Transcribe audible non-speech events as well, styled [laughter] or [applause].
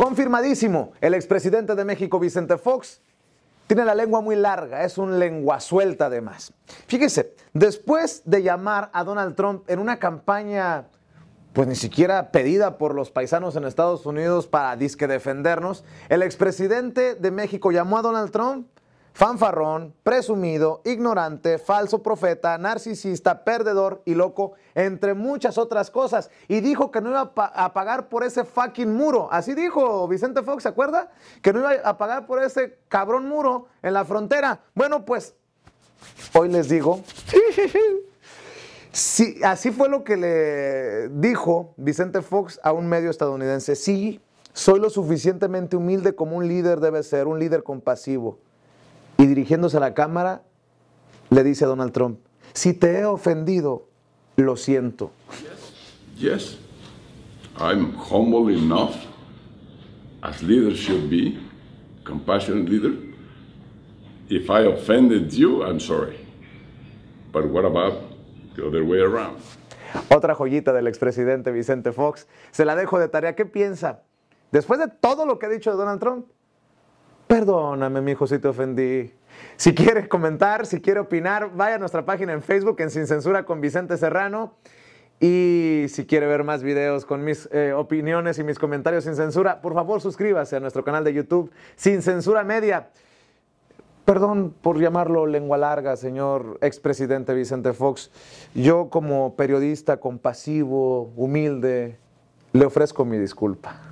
Confirmadísimo, el expresidente de México, Vicente Fox, tiene la lengua muy larga, es un lengua suelta además. Fíjese, después de llamar a Donald Trump en una campaña, pues ni siquiera pedida por los paisanos en Estados Unidos para disque defendernos, el expresidente de México llamó a Donald Trump fanfarrón, presumido, ignorante, falso profeta, narcisista, perdedor y loco, entre muchas otras cosas. Y dijo que no iba a, pagar por ese fucking muro. Así dijo Vicente Fox, ¿se acuerda? Que no iba a pagar por ese cabrón muro en la frontera. Bueno, pues hoy les digo... [laughs] Sí, así fue lo que le dijo Vicente Fox a un medio estadounidense. Sí, soy lo suficientemente humilde como un líder debe ser, un líder compasivo y dirigiéndose a la cámara, le dice a Donald Trump, si te he ofendido, lo siento. Yes, yes. I'm humble enough, as leader should be, compassionate leader. If I offended you, I'm sorry. But what about the other way around? Otra joyita del expresidente Vicente Fox. Se la dejo de tarea. ¿Qué piensa? Después de todo lo que ha dicho Donald Trump, Perdóname, mi hijo, si te ofendí. Si quieres comentar, si quieres opinar, vaya a nuestra página en Facebook en Sin Censura con Vicente Serrano. Y si quiere ver más videos con mis eh, opiniones y mis comentarios sin censura, por favor suscríbase a nuestro canal de YouTube Sin Censura Media. Perdón por llamarlo lengua larga, señor expresidente Vicente Fox. Yo como periodista compasivo, humilde, le ofrezco mi disculpa.